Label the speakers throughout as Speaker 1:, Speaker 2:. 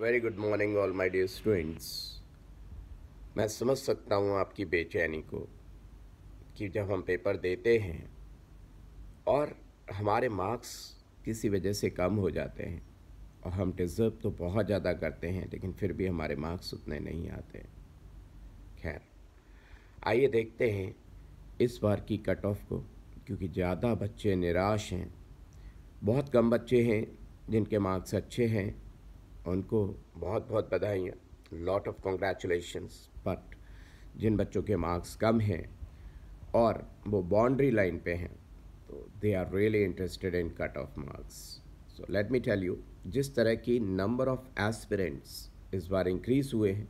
Speaker 1: very good morning all my dear students मैं समझ सकता हूँ आपकी बेचैनी को कि जब हम पेपर देते हैं और हमारे मार्क्स किसी वजह से कम हो जाते हैं और हम डिज़र्व तो बहुत ज़्यादा करते हैं लेकिन फिर भी हमारे मार्क्स उतने नहीं आते खैर आइए देखते हैं इस बार की कट ऑफ को क्योंकि ज़्यादा बच्चे निराश हैं बहुत कम बच्चे हैं जिनके मार्क्स अच्छे हैं उनको बहुत बहुत बधाइयाँ लॉट ऑफ कॉन्ग्रेचुलेशंस बट जिन बच्चों के मार्क्स कम हैं और वो बाउंड्री लाइन पे हैं तो they are really interested in cut off marks so let me tell you जिस तरह की नंबर ऑफ एस्पिरेंट्स इस बार इंक्रीज हुए हैं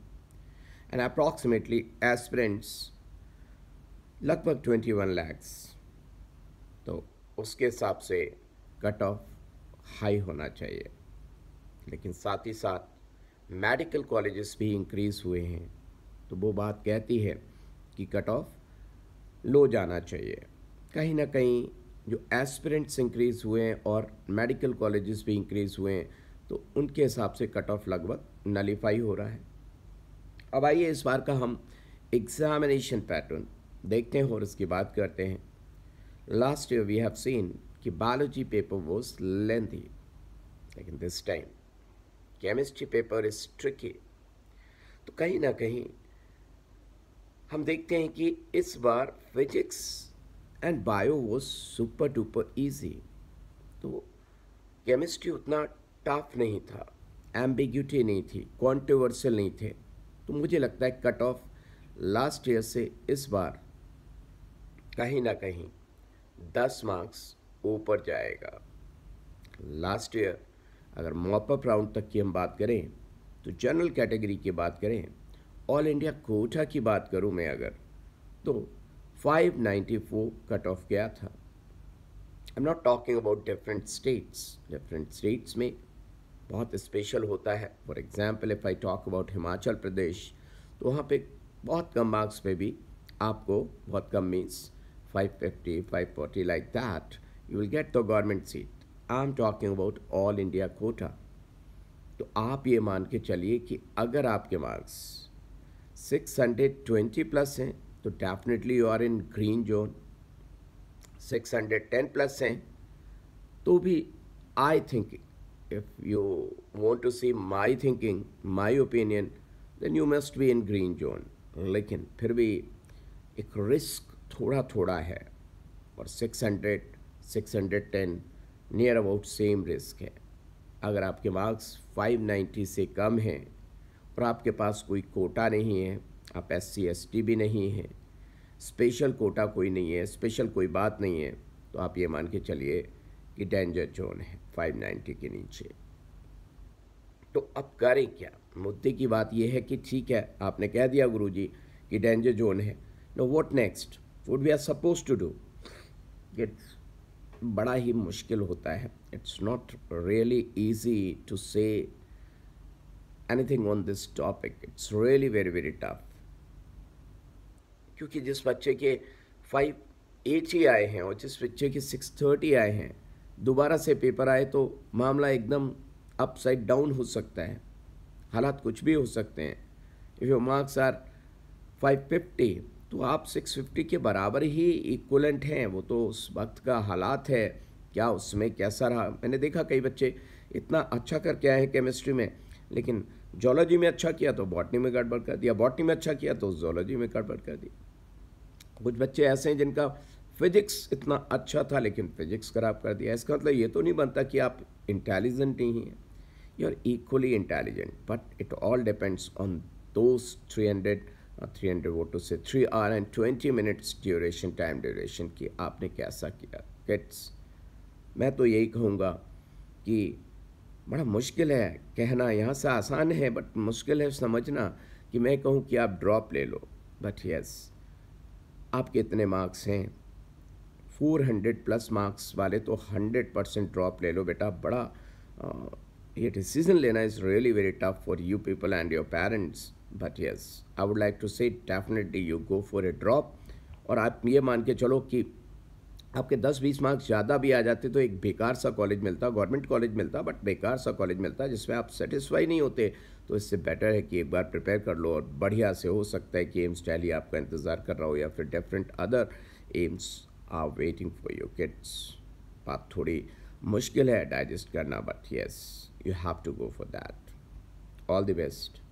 Speaker 1: एंड अप्रॉक्सीमेटली एस्पिरेंट्स लगभग ट्वेंटी वन लैक्स तो उसके हिसाब से कट ऑफ हाई होना चाहिए लेकिन साथ ही साथ मेडिकल कॉलेजेस भी इंक्रीज़ हुए हैं तो वो बात कहती है कि कट ऑफ लो जाना चाहिए कहीं ना कहीं जो एस्पिरेंट्स इंक्रीज़ हुए हैं और मेडिकल कॉलेजेस भी इंक्रीज़ हुए हैं तो उनके हिसाब से कट ऑफ लगभग नलीफाई हो रहा है अब आइए इस बार का हम एग्जामिनेशन पैटर्न देखते हैं और इसकी बात करते हैं last year we have seen कि बायोलॉजी पेपर वॉज लेंथी लेकिन this time chemistry paper is tricky तो कहीं ना कहीं हम देखते हैं कि इस बार फिजिक्स एंड बायो वो सुपर डुपर इजी तो केमिस्ट्री उतना टफ नहीं था एम्बिग्यूटी नहीं थी कॉन्ट्रोवर्सल नहीं थे तो मुझे लगता है कट ऑफ लास्ट ईयर से इस बार कहीं ना कहीं दस मार्क्स ऊपर जाएगा लास्ट ईयर अगर मॉपअप राउंड तक की हम बात करें तो जनरल कैटेगरी की बात करें ऑल इंडिया कोटा की बात करूं मैं अगर तो 594 कट ऑफ गया था I am not talking about different states different states में बहुत स्पेशल होता है for example if I talk about Himachal Pradesh तो वहाँ पे बहुत कम मार्क्स पे भी आपको बहुत कम means 550, 540 like that you will get the government seat I am talking about all India quota तो आप ये मान के चलिए कि अगर आपके marks six hundred twenty plus हैं तो definitely you are in green zone six hundred ten plus हैं तो भी I think if you want to see my thinking my opinion then you must be in green zone लेकिन फिर भी एक risk थोड़ा थोड़ा है और six six hundred hundred ten near about same risk है अगर आपके मार्क्स 590 से कम हैं और आपके पास कोई कोटा नहीं है आप एस सी एस टी भी नहीं हैं स्पेशल कोटा कोई नहीं है स्पेशल कोई बात नहीं है तो आप ये मान के चलिए कि डेंजर जोन है 590 के नीचे तो अब करें क्या मुद्दे की बात यह है कि ठीक है आपने कह दिया गुरु जी कि डेंजर जोन है no what next would we are suppose to do बड़ा ही मुश्किल होता है it's not really easy to say anything on this topic it's really very very tough क्योंकि जिस बच्चे के फाइव ही आए हैं और जिस बच्चे के सिक्स थर्टी आए हैं दोबारा से पेपर आए तो मामला एकदम अपसाइड डाउन हो सकता है हालात कुछ भी हो सकते हैं if your marks are five fifty तो आप 650 के बराबर ही इक्वलेंट हैं वो तो उस वक्त का हालात है क्या उसमें कैसा रहा मैंने देखा कई बच्चे इतना अच्छा करके आए हैं केमिस्ट्री में लेकिन जोलॉजी में अच्छा किया तो बॉटनी में गड़बड़ कर दिया बॉटनी में अच्छा किया तो जोलॉजी में गड़बड़ कर दिया कुछ बच्चे ऐसे हैं जिनका फिजिक्स इतना अच्छा था लेकिन फिजिक्स खराब कर दिया इसका मतलब ये तो नहीं बनता कि आप इंटेलिजेंट नहीं हैं you are equally intelligent but it all depends on those three hundred three hundred वोटों से three hour and twenty minutes duration time duration की आपने कैसा किया किट्स मैं तो यही कहूँगा कि बड़ा मुश्किल है कहना यहाँ से आसान है बट मुश्किल है समझना कि मैं कहूँ कि आप ड्रॉप ले लो बट यस आपके इतने मार्क्स हैं फोर हंड्रेड प्लस मार्क्स वाले तो हंड्रेड परसेंट ड्रॉप ले लो बेटा बड़ा आ, ये डिसीज़न लेना is really very tough for you people and your parents but yes I would like to say definitely you go for a drop और आप ये मान के चलो कि आपके 10-20 मार्क्स ज़्यादा भी आ जाते तो एक बेकार सा कॉलेज मिलता गवर्नमेंट कॉलेज मिलता बट बेकार सा कॉलेज मिलता जिसमें आप सेटिस्फाई नहीं होते तो इससे बेटर है कि एक बार प्रिपेयर कर लो और बढ़िया से हो सकता है कि एम्स टैली आपका इंतज़ार कर रहा हो या फिर different other AIIMS are waiting for your kids बात थोड़ी मुश्किल है डाइजेस्ट करना but yes you have to go for that all the best